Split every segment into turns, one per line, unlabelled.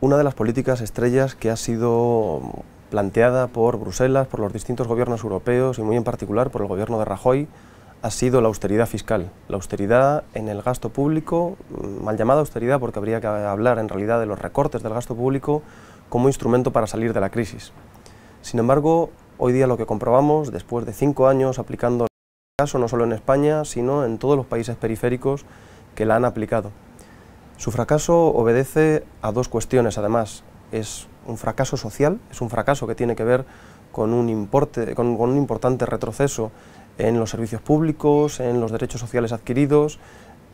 una de las políticas estrellas que ha sido planteada por Bruselas, por los distintos gobiernos europeos y muy en particular por el gobierno de Rajoy, ha sido la austeridad fiscal, la austeridad en el gasto público, mm, mal llamada austeridad porque habría que hablar en realidad de los recortes del gasto público como instrumento para salir de la crisis. Sin embargo, hoy día lo que comprobamos, después de cinco años aplicando el caso no solo en España, sino en todos los países periféricos que la han aplicado, su fracaso obedece a dos cuestiones, además. Es un fracaso social, es un fracaso que tiene que ver con un, importe, con, un importante retroceso en los servicios públicos, en los derechos sociales adquiridos,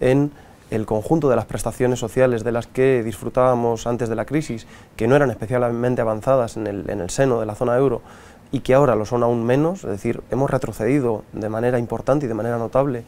en el conjunto de las prestaciones sociales de las que disfrutábamos antes de la crisis, que no eran especialmente avanzadas en el, en el seno de la zona euro y que ahora lo son aún menos, es decir, hemos retrocedido de manera importante y de manera notable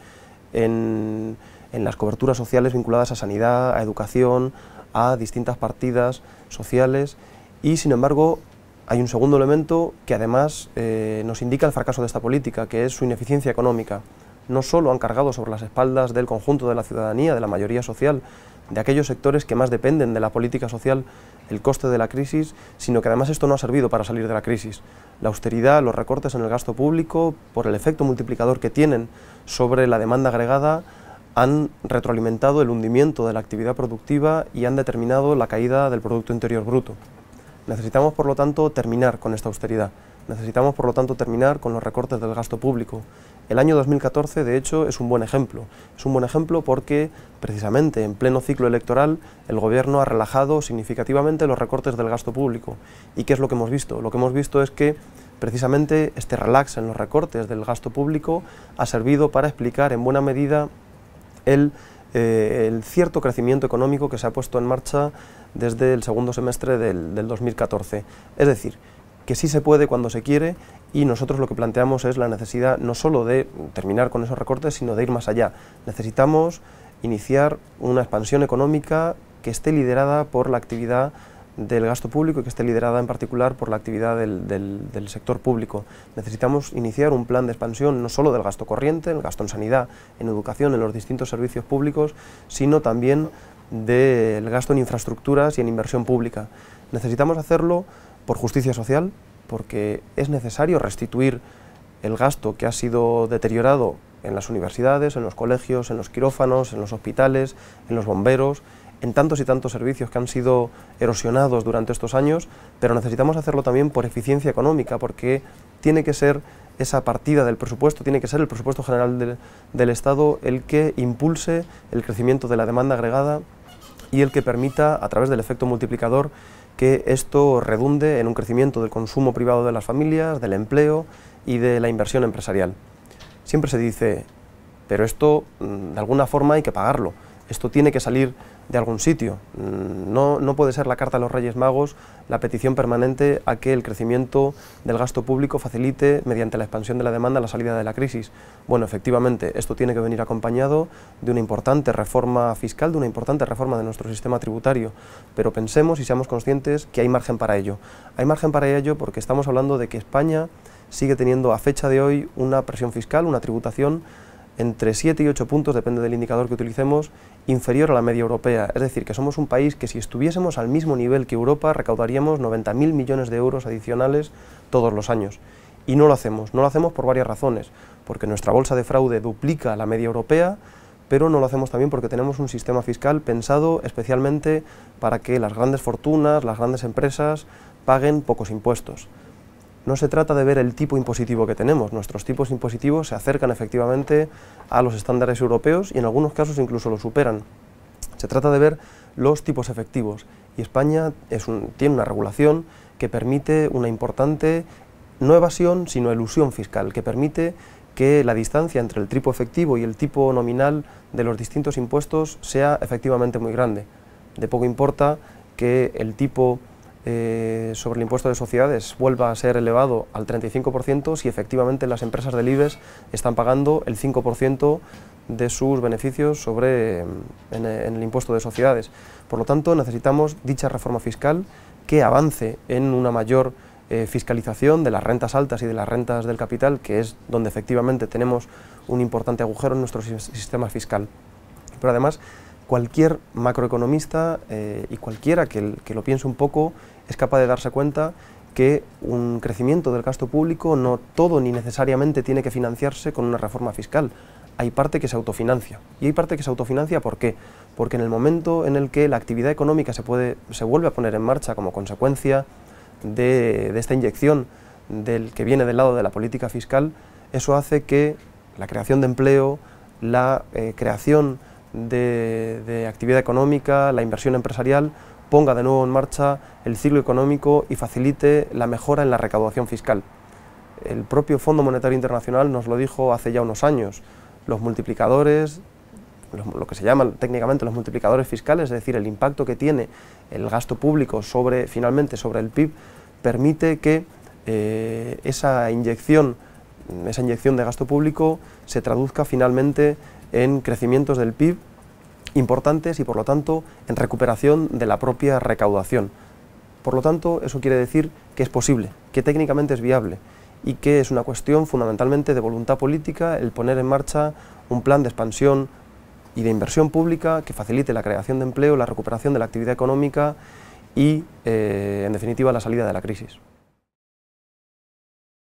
en, en las coberturas sociales vinculadas a sanidad, a educación, a distintas partidas sociales y sin embargo hay un segundo elemento que además eh, nos indica el fracaso de esta política, que es su ineficiencia económica. No solo han cargado sobre las espaldas del conjunto de la ciudadanía, de la mayoría social, de aquellos sectores que más dependen de la política social, el coste de la crisis, sino que además esto no ha servido para salir de la crisis. La austeridad, los recortes en el gasto público, por el efecto multiplicador que tienen sobre la demanda agregada, han retroalimentado el hundimiento de la actividad productiva y han determinado la caída del Producto Interior Bruto. Necesitamos, por lo tanto, terminar con esta austeridad. Necesitamos, por lo tanto, terminar con los recortes del gasto público. El año 2014, de hecho, es un buen ejemplo. Es un buen ejemplo porque, precisamente, en pleno ciclo electoral, el Gobierno ha relajado significativamente los recortes del gasto público. ¿Y qué es lo que hemos visto? Lo que hemos visto es que, precisamente, este relax en los recortes del gasto público ha servido para explicar, en buena medida, eh, el, cierto crecimiento económico que se ha puesto en marcha desde el segundo semestre del, del 2014. Es decir, que sí se puede cuando se quiere y nosotros lo que planteamos es la necesidad no solo de terminar con esos recortes, sino de ir más allá. Necesitamos iniciar una expansión económica que esté liderada por la actividad del gasto público y que esté liderada en particular por la actividad del, sector público. Necesitamos iniciar un plan de expansión no solo del gasto corriente, el gasto en sanidad, en educación, en los distintos servicios públicos, sino también del gasto en infraestructuras y en inversión pública. Necesitamos hacerlo por justicia social, porque es necesario restituir el gasto que ha sido deteriorado en las universidades, en los colegios, en los quirófanos, en los hospitales, en los bomberos, en tantos y tantos servicios que han sido erosionados durante estos años, pero necesitamos hacerlo también por eficiencia económica, porque tiene que ser esa partida del presupuesto, tiene que ser el presupuesto general del, Estado el que impulse el crecimiento de la demanda agregada y el que permita, a través del efecto multiplicador, que esto redunde en un crecimiento del consumo privado de las familias, del empleo y de la inversión empresarial. Siempre se dice, pero esto mm, de alguna forma hay que pagarlo. Esto tiene que salir de algún sitio. No, puede ser la Carta de los Reyes Magos la petición permanente a que el crecimiento del gasto público facilite, mediante la expansión de la demanda, la salida de la crisis. Bueno, efectivamente, esto tiene que venir acompañado de una importante reforma fiscal, de una importante reforma de nuestro sistema tributario. Pero pensemos y seamos conscientes que hay margen para ello. Hay margen para ello porque estamos hablando de que España sigue teniendo a fecha de hoy una presión fiscal, una tributación entre 7 y 8 puntos, depende del indicador que utilicemos, inferior a la media europea. Es decir, que somos un país que si estuviésemos al mismo nivel que Europa recaudaríamos 90.000 millones de euros adicionales todos los años. Y no lo hacemos. No lo hacemos por varias razones. Porque nuestra bolsa de fraude duplica la media europea, pero no lo hacemos también porque tenemos un sistema fiscal pensado especialmente para que las grandes fortunas, las grandes empresas paguen pocos impuestos no se trata de ver el tipo impositivo que tenemos. Nuestros tipos impositivos se acercan efectivamente a los estándares europeos y en algunos casos incluso los superan. Se trata de ver los tipos efectivos y España tiene una regulación que permite una importante, no evasión, sino elusión fiscal, que permite que la distancia entre el tipo efectivo y el tipo nominal de los distintos impuestos sea efectivamente muy grande. De poco importa que el tipo eh, sobre el impuesto de sociedades vuelva a ser elevado al 35% si efectivamente las empresas del IBES están pagando el 5% de sus beneficios sobre, mm, en, el impuesto de sociedades. Por lo tanto, necesitamos dicha reforma fiscal que avance en una mayor eh, fiscalización de las rentas altas y de las rentas del capital, que es donde efectivamente tenemos un importante agujero en nuestro sistema fiscal. Pero además cualquier macroeconomista eh, y cualquiera que, lo piense un poco es capaz de darse cuenta que un crecimiento del gasto público no todo ni necesariamente tiene que financiarse con una reforma fiscal. Hay parte que se autofinancia. Y hay parte que se autofinancia ¿por qué? Porque en el momento en el que la actividad económica se, puede, se vuelve a poner en marcha como consecuencia de, esta inyección del que viene del lado de la política fiscal, eso hace que la creación de empleo, la eh, creación de, actividad económica, la inversión empresarial, ponga de nuevo en marcha el ciclo económico y facilite la mejora en la recaudación fiscal. El propio Fondo Monetario Internacional nos lo dijo hace ya unos años. Los multiplicadores, lo que se llaman técnicamente los multiplicadores fiscales, es decir, el impacto que tiene el gasto público sobre, finalmente sobre el PIB, permite que eh, esa inyección esa inyección de gasto público se traduzca finalmente en crecimientos del PIB importantes y por lo tanto en recuperación de la propia recaudación. Por lo tanto, eso quiere decir que es posible, que técnicamente es viable y que es una cuestión fundamentalmente de voluntad política el poner en marcha un plan de expansión y de inversión pública que facilite la creación de empleo, la recuperación de la actividad económica y, eh, en definitiva, la salida de la crisis.